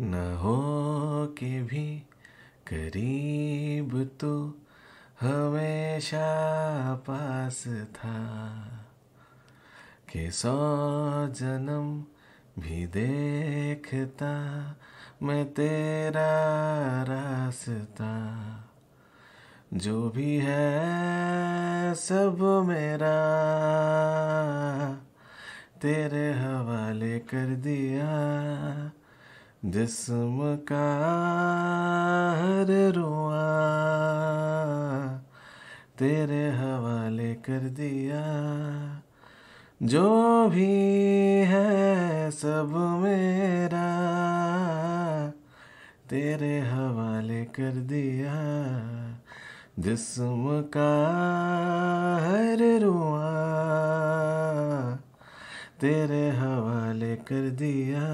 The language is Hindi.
न हो के भी करीब तो हमेशा पास था के सौ जन्म भी देखता मैं तेरा रास्ता जो भी है सब मेरा तेरे हवाले कर दिया जिसम का हर रुआ तेरे हवाले कर दिया जो भी है सब मेरा तेरे हवाले कर दिया जिसम का हर रुआ तेरे हवाले कर दिया